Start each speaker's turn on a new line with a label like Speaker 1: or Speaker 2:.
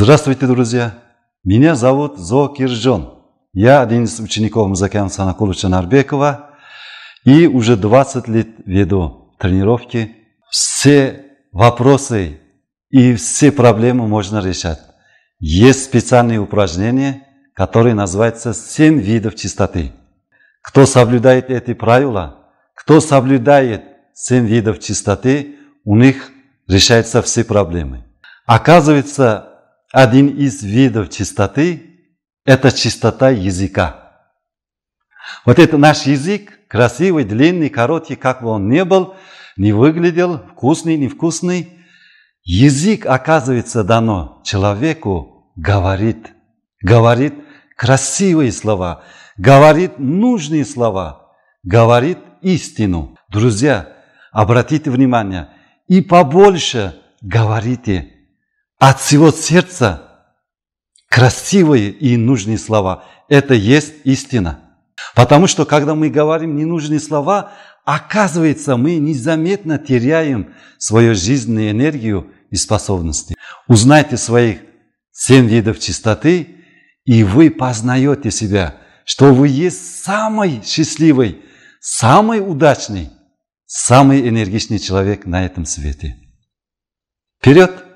Speaker 1: Здравствуйте, друзья! Меня зовут Зо Киржон. Я один из учеников Музакян Санакулыча Нарбекова и уже 20 лет веду тренировки. Все вопросы и все проблемы можно решать. Есть специальные упражнения, которые называются семь видов чистоты». Кто соблюдает эти правила, кто соблюдает семь видов чистоты, у них решаются все проблемы. Оказывается, один из видов чистоты – это чистота языка. Вот это наш язык, красивый, длинный, короткий, как бы он ни был, не выглядел, вкусный, невкусный. Язык, оказывается, дано человеку, говорит, говорит красивые слова, говорит нужные слова, говорит истину. Друзья, обратите внимание, и побольше говорите – от всего сердца красивые и нужные слова. Это есть истина. Потому что, когда мы говорим ненужные слова, оказывается, мы незаметно теряем свою жизненную энергию и способности. Узнайте своих семь видов чистоты, и вы познаете себя, что вы есть самый счастливый, самый удачный, самый энергичный человек на этом свете. Вперед!